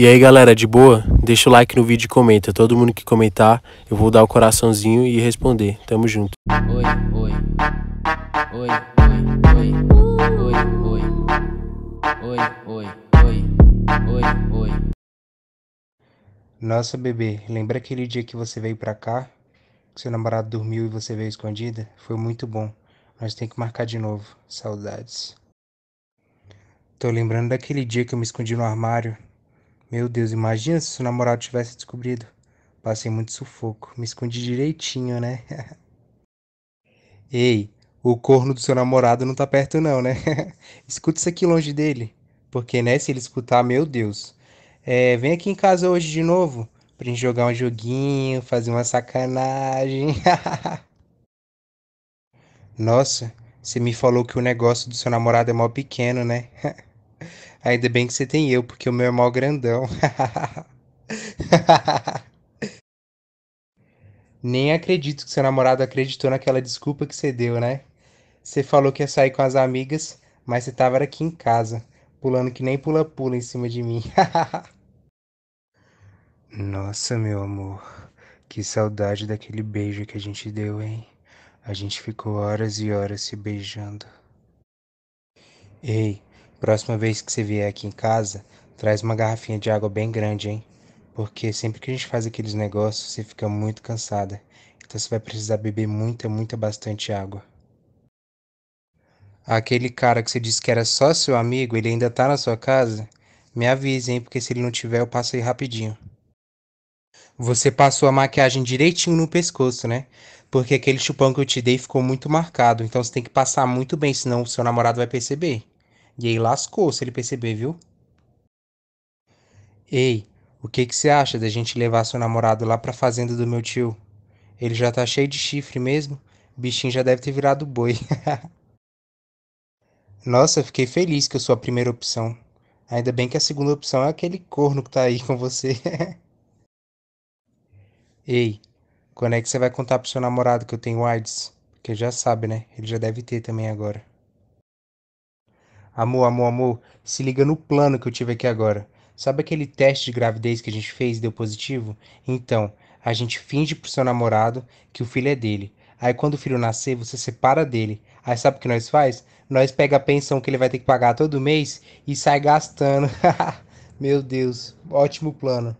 E aí galera, de boa? Deixa o like no vídeo e comenta. Todo mundo que comentar, eu vou dar o coraçãozinho e responder. Tamo junto. Oi, oi. Oi, oi, oi. Oi, oi. Oi, oi, oi. Oi, oi. Nossa, bebê, lembra aquele dia que você veio pra cá? Que seu namorado dormiu e você veio escondida? Foi muito bom. Nós tem que marcar de novo. Saudades. Tô lembrando daquele dia que eu me escondi no armário meu Deus, imagina se seu namorado tivesse descobrido. Passei muito sufoco. Me escondi direitinho, né? Ei, o corno do seu namorado não tá perto, não, né? Escuta isso aqui longe dele. Porque, né, se ele escutar, meu Deus. É, vem aqui em casa hoje de novo pra gente jogar um joguinho, fazer uma sacanagem. Nossa, você me falou que o negócio do seu namorado é mó pequeno, né? Ainda bem que você tem eu, porque o meu é mal grandão. Nem acredito que seu namorado acreditou naquela desculpa que você deu, né? Você falou que ia sair com as amigas, mas você tava aqui em casa, pulando que nem pula-pula em cima de mim. Nossa, meu amor, que saudade daquele beijo que a gente deu, hein? A gente ficou horas e horas se beijando. Ei, Próxima vez que você vier aqui em casa, traz uma garrafinha de água bem grande, hein? Porque sempre que a gente faz aqueles negócios, você fica muito cansada. Então você vai precisar beber muita, muita, bastante água. Aquele cara que você disse que era só seu amigo, ele ainda tá na sua casa? Me avise, hein? Porque se ele não tiver, eu passo aí rapidinho. Você passou a maquiagem direitinho no pescoço, né? Porque aquele chupão que eu te dei ficou muito marcado. Então você tem que passar muito bem, senão o seu namorado vai perceber. E aí lascou se ele perceber, viu? Ei, o que que você acha da gente levar seu namorado lá pra fazenda do meu tio? Ele já tá cheio de chifre mesmo. O bichinho já deve ter virado boi. Nossa, fiquei feliz que eu sou a primeira opção. Ainda bem que a segunda opção é aquele corno que tá aí com você. Ei, quando é que você vai contar pro seu namorado que eu tenho AIDS? Porque já sabe, né? Ele já deve ter também agora. Amor, amor, amor, se liga no plano que eu tive aqui agora. Sabe aquele teste de gravidez que a gente fez e deu positivo? Então, a gente finge pro seu namorado que o filho é dele. Aí quando o filho nascer, você separa dele. Aí sabe o que nós faz? Nós pega a pensão que ele vai ter que pagar todo mês e sai gastando. Meu Deus, ótimo plano.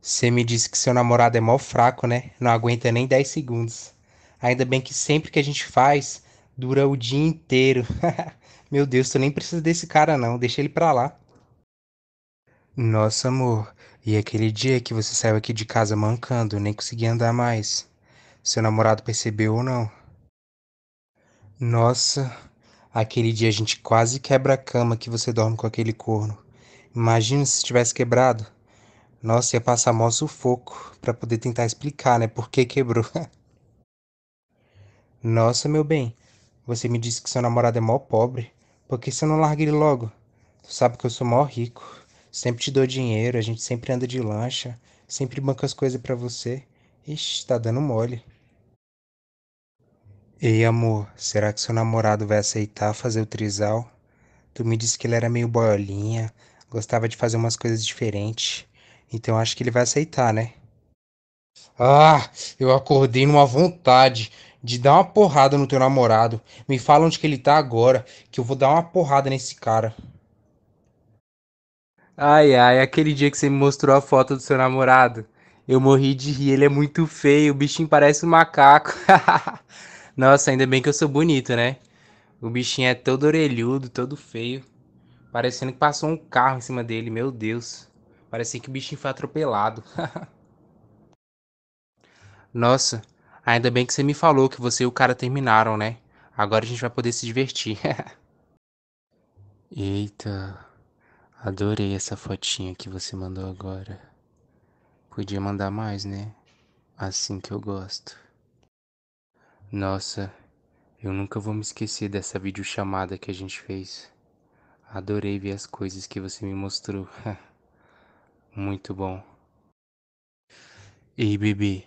Você me disse que seu namorado é mó fraco, né? Não aguenta nem 10 segundos. Ainda bem que sempre que a gente faz, Dura o dia inteiro. Meu Deus, tu nem precisa desse cara não, deixa ele pra lá. Nossa, amor, e aquele dia que você saiu aqui de casa mancando, nem conseguia andar mais. Seu namorado percebeu ou não? Nossa, aquele dia a gente quase quebra a cama que você dorme com aquele corno. Imagina se tivesse quebrado. Nossa, ia passar mó sufoco pra poder tentar explicar, né, por que quebrou. Nossa, meu bem, você me disse que seu namorado é mó pobre. Por que você não larga ele logo? Tu sabe que eu sou mó rico. Sempre te dou dinheiro, a gente sempre anda de lancha, sempre banca as coisas para você. Ixi, tá dando mole. Ei, amor, será que seu namorado vai aceitar fazer o trisal? Tu me disse que ele era meio boiolinha, gostava de fazer umas coisas diferentes. Então acho que ele vai aceitar, né? Ah, eu acordei numa vontade de dar uma porrada no teu namorado. Me fala onde que ele tá agora, que eu vou dar uma porrada nesse cara. Ai, ai, aquele dia que você me mostrou a foto do seu namorado. Eu morri de rir, ele é muito feio, o bichinho parece um macaco. Nossa, ainda bem que eu sou bonito, né? O bichinho é todo orelhudo, todo feio. Parecendo que passou um carro em cima dele, meu Deus. Parecia que o bichinho foi atropelado. Nossa, Ainda bem que você me falou que você e o cara terminaram, né? Agora a gente vai poder se divertir. Eita, adorei essa fotinha que você mandou agora. Podia mandar mais, né? Assim que eu gosto. Nossa, eu nunca vou me esquecer dessa videochamada que a gente fez. Adorei ver as coisas que você me mostrou. Muito bom. Ei, bebê.